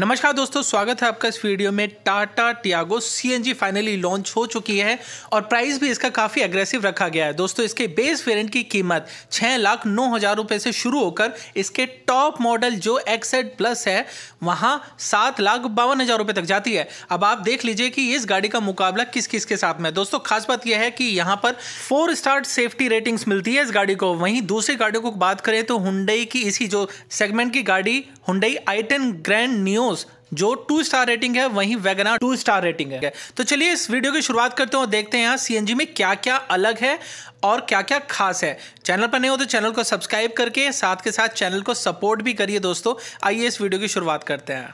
नमस्कार दोस्तों स्वागत है आपका इस वीडियो में Tata Tiago CNG finally launch हो चुकी है और प्राइस भी इसका काफ़ी अग्रेसिव रखा गया है दोस्तों इसके बेस वेरिएंट की कीमत छः लाख नौ हज़ार रुपये से शुरू होकर इसके टॉप मॉडल जो एक्सेड प्लस है वहाँ सात लाख बावन हज़ार रुपये तक जाती है अब आप देख लीजिए कि इस गाड़ी का मुकाबला किस किस के साथ में दोस्तों खास बात यह है कि यहाँ पर फोर स्टार सेफ्टी रेटिंग्स मिलती है इस गाड़ी को वहीं दूसरी गाड़ियों को बात करें तो हुडई की इसी जो सेगमेंट की गाड़ी Hyundai i grand Nios जो टू स्टार रेटिंग है वही वेगनार टू स्टार रेटिंग है तो चलिए इस वीडियो की शुरुआत करते हैं और देखते हैं यहाँ सीएनजी में क्या क्या अलग है और क्या क्या खास है चैनल पर नहीं हो तो चैनल को सब्सक्राइब करके साथ के साथ चैनल को सपोर्ट भी करिए दोस्तों आइए इस वीडियो की शुरुआत करते हैं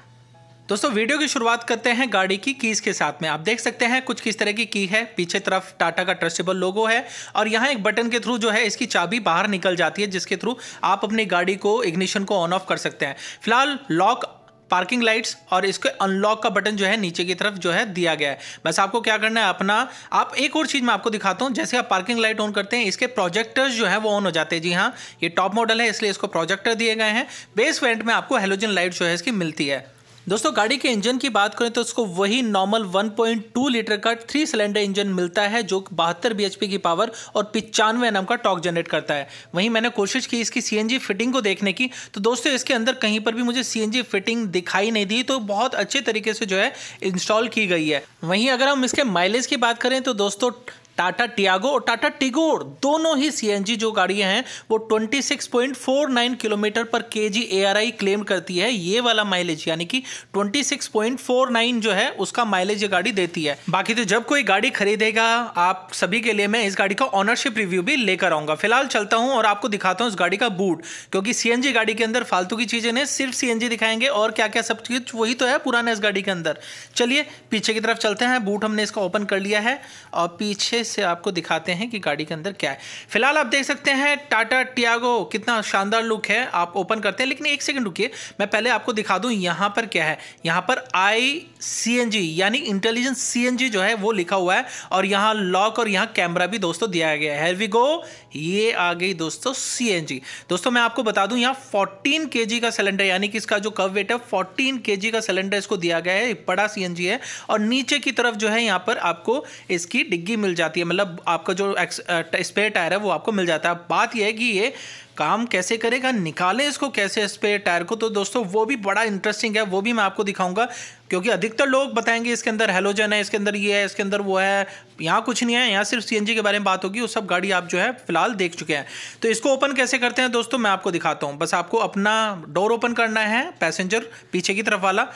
दोस्तों वीडियो की शुरुआत करते हैं गाड़ी की कीज़ के साथ में आप देख सकते हैं कुछ किस तरह की की है पीछे तरफ टाटा का ट्रस्टेबल लोगो है और यहाँ एक बटन के थ्रू जो है इसकी चाबी बाहर निकल जाती है जिसके थ्रू आप अपनी गाड़ी को इग्निशन को ऑन ऑफ कर सकते हैं फिलहाल लॉक पार्किंग लाइट्स और इसके अनलॉक का बटन जो है नीचे की तरफ जो है दिया गया है बस आपको क्या करना है अपना आप एक और चीज़ मैं आपको दिखाता हूँ जैसे आप पार्किंग लाइट ऑन करते हैं इसके प्रोजेक्टर्स जो है वो ऑन हो जाते हैं जी हाँ ये टॉप मॉडल है इसलिए इसको प्रोजेक्टर दिए गए हैं बेस वेंट में आपको हेलोजन लाइट जो है इसकी मिलती है दोस्तों गाड़ी के इंजन की बात करें तो उसको वही नॉर्मल 1.2 लीटर का थ्री सिलेंडर इंजन मिलता है जो बहत्तर बी की पावर और पिचानवे एन का टॉक जनरेट करता है वहीं मैंने कोशिश की इसकी सी फिटिंग को देखने की तो दोस्तों इसके अंदर कहीं पर भी मुझे सी फिटिंग दिखाई नहीं दी तो बहुत अच्छे तरीके से जो है इंस्टॉल की गई है वहीं अगर हम इसके माइलेज की बात करें तो दोस्तों टाटा टियागो और टाटा टिगोर दोनों ही सीएनजी जो गाड़ियां हैं वो 26.49 किलोमीटर पर केजी एआरआई क्लेम करती है ये वाला माइलेज यानी कि 26.49 जो है उसका माइलेज ये गाड़ी देती है बाकी तो जब कोई गाड़ी खरीदेगा आप सभी के लिए मैं इस गाड़ी का ऑनरशिप रिव्यू भी लेकर आऊंगा फिलहाल चलता हूं और आपको दिखाता हूँ इस गाड़ी का बूट क्योंकि सीएनजी गाड़ी के अंदर फालतू की चीजें नहीं सिर्फ सीएनजी दिखाएंगे और क्या क्या सब चीज वही तो है पुराना इस गाड़ी के अंदर चलिए पीछे की तरफ चलते हैं बूट हमने इसका ओपन कर लिया है और पीछे से आपको दिखाते हैं कि गाड़ी के अंदर क्या है फिलहाल आप देख सकते हैं टाटा टियागो कितना शानदार लुक है आप ओपन करते हैं लेकिन एक सेकंड रुकिए मैं पहले आपको दिखा दूं यहां पर क्या है यहां पर आई सी यानी इंटेलिजेंस सी जो है वो लिखा हुआ है और यहां लॉक और यहां कैमरा भी दोस्तों दिया गया है वी गो ये आ गई दोस्तों सी दोस्तों मैं आपको बता दूं यहां फोर्टीन के का सिलेंडर यानी कि इसका जो कव वेट है फोर्टीन के का सिलेंडर इसको दिया गया है बड़ा सी है और नीचे की तरफ जो है यहां पर आपको इसकी डिग्गी मिल जाती है जाती है मतलब आपका जो स्पेयर टायर है वो आपको मिल जाता है बात यह है कि ये काम कैसे करेगा निकालें इसको कैसे स्पेयर टायर को तो दोस्तों वो भी बड़ा इंटरेस्टिंग है वो भी मैं आपको दिखाऊंगा क्योंकि अधिकतर लोग बताएंगे इसके अंदर हेलोजन है इसके अंदर ये है इसके अंदर वो है यहाँ कुछ नहीं है यहाँ सिर्फ सी के बारे में बात होगी वो सब गाड़ी आप जो है फिलहाल देख चुके हैं तो इसको ओपन कैसे करते हैं दोस्तों मैं आपको दिखाता हूँ बस आपको अपना डोर ओपन करना है पैसेंजर पीछे की तरफ वाला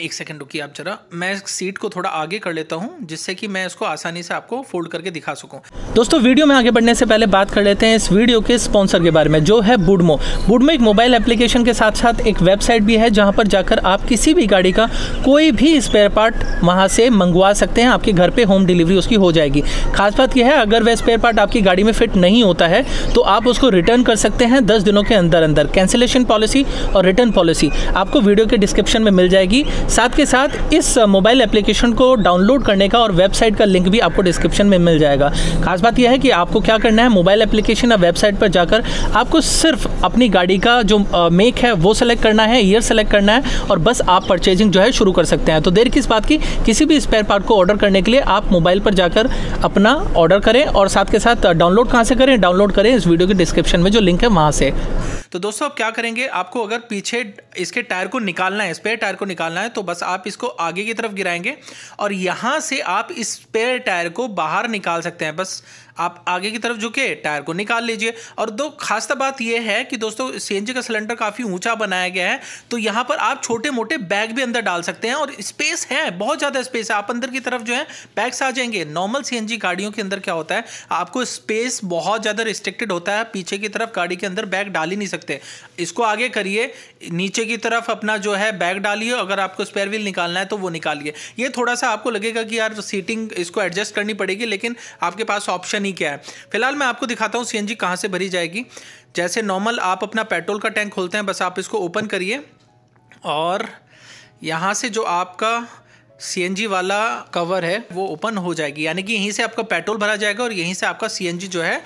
एक सेकंड रुकिए आप जरा मैं सीट को थोड़ा आगे कर लेता हूँ जिससे कि मैं इसको आसानी से आपको फोल्ड करके दिखा सकूँ दोस्तों वीडियो में आगे बढ़ने से पहले बात कर लेते हैं इस वीडियो के स्पॉन्सर के बारे में जो है बुडमो बुडमो एक मोबाइल एप्लीकेशन के साथ साथ एक वेबसाइट भी है जहाँ पर जाकर आप किसी भी गाड़ी का कोई भी स्पेयर पार्ट वहाँ से मंगवा सकते हैं आपके घर पर होम डिलीवरी उसकी हो जाएगी खास बात यह है अगर वह स्पेयर पार्ट आपकी गाड़ी में फिट नहीं होता है तो आप उसको रिटर्न कर सकते हैं दस दिनों के अंदर अंदर कैंसिलेशन पॉलिसी और रिटर्न पॉलिसी आपको वीडियो के डिस्क्रिप्शन में मिल जाएगी साथ के साथ इस मोबाइल एप्लीकेशन को डाउनलोड करने का और वेबसाइट का लिंक भी आपको डिस्क्रिप्शन में मिल जाएगा खास बात यह है कि आपको क्या करना है मोबाइल एप्लीकेशन या वेबसाइट पर जाकर आपको सिर्फ अपनी गाड़ी का जो मेक है वो सेलेक्ट करना है ईयर सेलेक्ट करना है और बस आप परचेजिंग जो है शुरू कर सकते हैं तो देर किस बात की किसी भी स्पेयर पार्ट को ऑर्डर करने के लिए आप मोबाइल पर जाकर अपना ऑर्डर करें और साथ के साथ डाउनलोड कहाँ से करें डाउनलोड करें इस वीडियो के डिस्क्रिप्शन में जो लिंक है वहाँ से तो दोस्तों आप क्या करेंगे आपको अगर पीछे इसके टायर को निकालना है स्पेयर टायर को निकालना है तो बस आप इसको आगे की तरफ गिराएंगे और यहाँ से आप इस स्पेयर टायर को बाहर निकाल सकते हैं बस आप आगे की तरफ झुके टायर को निकाल लीजिए और दो खास बात यह है कि दोस्तों सी का सिलेंडर काफ़ी ऊंचा बनाया गया है तो यहां पर आप छोटे मोटे बैग भी अंदर डाल सकते हैं और स्पेस है बहुत ज़्यादा स्पेस है आप अंदर की तरफ जो है बैग्स आ जाएंगे नॉर्मल सी गाड़ियों के अंदर क्या होता है आपको स्पेस बहुत ज़्यादा रिस्ट्रिक्टेड होता है पीछे की तरफ गाड़ी के अंदर बैग डाल ही नहीं सकते इसको आगे करिए नीचे की तरफ अपना जो है बैग डालिए अगर आपको स्पेयर व्हील निकालना है तो वो निकालिए ये थोड़ा सा आपको लगेगा कि यार सीटिंग इसको एडजस्ट करनी पड़ेगी लेकिन आपके पास ऑप्शन नहीं क्या है फिलहाल मैं आपको दिखाता हूँ सी कहाँ से भरी जाएगी जैसे नॉर्मल आप अपना पेट्रोल का टैंक खोलते हैं बस आप इसको ओपन करिए और यहाँ से जो आपका सी वाला कवर है वो ओपन हो जाएगी यानी कि यहीं से आपका पेट्रोल भरा जाएगा और यहीं से आपका सी जो है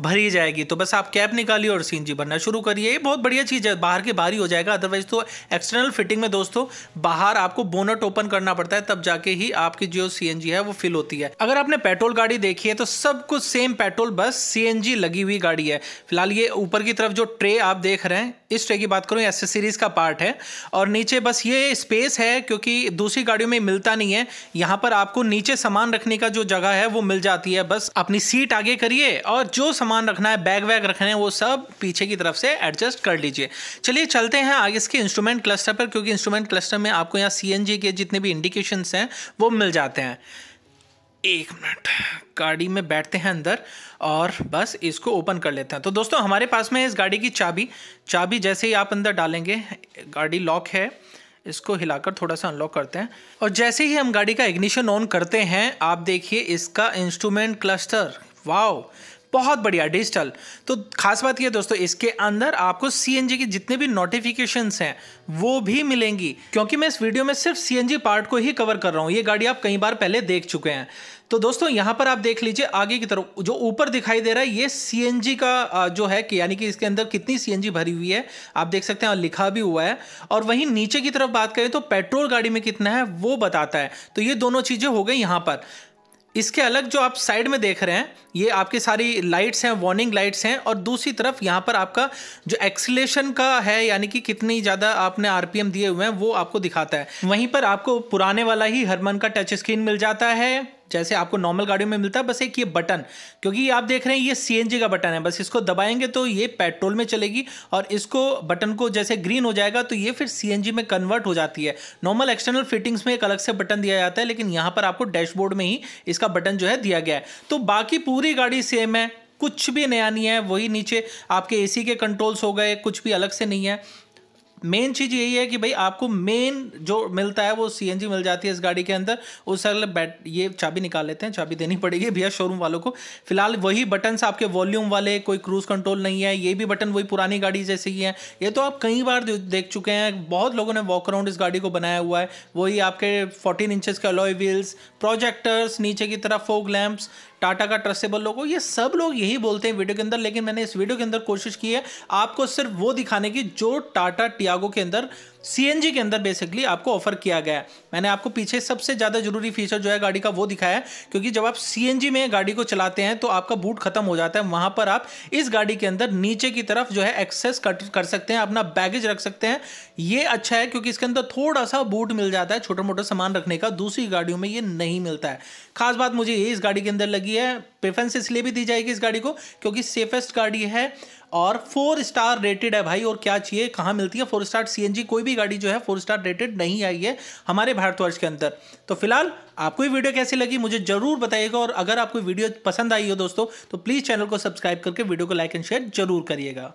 भरी जाएगी तो बस आप कैप निकालिए और सीएनजी भरना शुरू करिए ये बहुत बढ़िया चीज़ है बाहर के बाहर ही हो जाएगा अदरवाइज तो एक्सटर्नल फिटिंग में दोस्तों बाहर आपको बोनट ओपन करना पड़ता है तब जाके ही आपकी जो सीएनजी है वो फिल होती है अगर आपने पेट्रोल गाड़ी देखी है तो सब कुछ सेम पेट्रोल बस सी लगी हुई गाड़ी है फिलहाल ये ऊपर की तरफ जो ट्रे आप देख रहे हैं इस ट्रे की बात करूँ सीरीज का पार्ट है और नीचे बस ये स्पेस है क्योंकि दूसरी गाड़ियों में मिलता नहीं है यहाँ पर आपको नीचे सामान रखने का जो जगह है वो मिल जाती है बस अपनी सीट आगे करिए और जो सामान रखना है बैग वैग रखने हैं वो सब पीछे की तरफ से एडजस्ट कर लीजिए चलिए चलते हैं आगे इसके इंस्ट्रूमेंट क्लस्टर पर क्योंकि इंस्ट्रूमेंट क्लस्टर में आपको यहाँ सी के जितने भी इंडिकेशंस हैं वो मिल जाते हैं एक मिनट गाड़ी में बैठते हैं अंदर और बस इसको ओपन कर लेते हैं तो दोस्तों हमारे पास में इस गाड़ी की चाबी चाबी जैसे ही आप अंदर डालेंगे गाड़ी लॉक है इसको हिलाकर थोड़ा सा अनलॉक करते हैं और जैसे ही हम गाड़ी का इग्निशन ऑन करते हैं आप देखिए इसका इंस्ट्रूमेंट क्लस्टर वाओ बहुत बढ़िया डिजिटल तो खास बात यह दोस्तों इसके अंदर आपको सी की जितने भी नोटिफिकेशन हैं वो भी मिलेंगी क्योंकि मैं इस वीडियो में सिर्फ सी पार्ट को ही कवर कर रहा हूँ ये गाड़ी आप कई बार पहले देख चुके हैं तो दोस्तों यहां पर आप देख लीजिए आगे की तरफ जो ऊपर दिखाई दे रहा है ये सी का जो है कि यानी कि इसके अंदर कितनी सी भरी हुई है आप देख सकते हैं लिखा भी हुआ है और वहीं नीचे की तरफ बात करें तो पेट्रोल गाड़ी में कितना है वो बताता है तो ये दोनों चीज़ें हो गई यहां पर इसके अलग जो आप साइड में देख रहे हैं ये आपकी सारी लाइट्स हैं वार्निंग लाइट्स हैं और दूसरी तरफ यहाँ पर आपका जो एक्सलेशन का है यानी कि कितनी ज़्यादा आपने आरपीएम दिए हुए हैं वो आपको दिखाता है वहीं पर आपको पुराने वाला ही हरमन का टच स्क्रीन मिल जाता है जैसे आपको नॉर्मल गाड़ियों में मिलता है बस एक ये बटन क्योंकि आप देख रहे हैं ये सी का बटन है बस इसको दबाएंगे तो ये पेट्रोल में चलेगी और इसको बटन को जैसे ग्रीन हो जाएगा तो ये फिर सी में कन्वर्ट हो जाती है नॉर्मल एक्सटर्नल फिटिंग्स में एक अलग से बटन दिया जाता है लेकिन यहाँ पर आपको डैशबोर्ड में ही इसका बटन जो है दिया गया है तो बाकी पूरी गाड़ी सेम है कुछ भी नया नहीं है वही नीचे आपके एसी के कंट्रोल्स हो गए कुछ भी अलग से नहीं है मेन चीज़ यही है कि भाई आपको मेन जो मिलता है वो सी मिल जाती है इस गाड़ी के अंदर उस अगले बैट ये चाबी निकाल लेते हैं चाबी देनी पड़ेगी भैया शोरूम वालों को फिलहाल वही बटन आपके वॉल्यूम वाले कोई क्रूज कंट्रोल नहीं है ये भी बटन वही पुरानी गाड़ी जैसे ही है ये तो आप कई बार देख चुके हैं बहुत लोगों ने वॉक अराउंड इस गाड़ी को बनाया हुआ है वही आपके फोर्टीन इंचज़ के अलॉय व्हील्स प्रोजेक्टर्स नीचे की तरफ फोक लैम्प्स टाटा का ट्रस्टेबल लोगो ये सब लोग यही बोलते हैं वीडियो के अंदर लेकिन मैंने इस वीडियो के अंदर कोशिश की है आपको सिर्फ वो दिखाने की जो टाटा टियागो के अंदर सी के अंदर बेसिकली आपको ऑफर किया गया है मैंने आपको पीछे सबसे ज़्यादा जरूरी फीचर जो है गाड़ी का वो दिखाया है क्योंकि जब आप सी में गाड़ी को चलाते हैं तो आपका बूट खत्म हो जाता है वहाँ पर आप इस गाड़ी के अंदर नीचे की तरफ जो है एक्सेस कर, कर सकते हैं अपना बैगेज रख सकते हैं ये अच्छा है क्योंकि इसके अंदर थोड़ा सा बूट मिल जाता है छोटा मोटा सामान रखने का दूसरी गाड़ियों में ये नहीं मिलता है खास बात मुझे ये इस गाड़ी के अंदर लगी है प्रेफरेंस इसलिए भी दी जाएगी इस गाड़ी को क्योंकि सेफेस्ट गाड़ी है और फोर स्टार रेटेड है भाई और क्या चाहिए कहाँ मिलती है फोर स्टार सी कोई भी गाड़ी जो है फोर स्टार रेटेड नहीं आई है हमारे भारतवर्ष के अंदर तो फिलहाल आपको ये वीडियो कैसी लगी मुझे जरूर बताइएगा और अगर आपको वीडियो पसंद आई हो दोस्तों तो प्लीज़ चैनल को सब्सक्राइब करके वीडियो को लाइक एंड शेयर जरूर करिएगा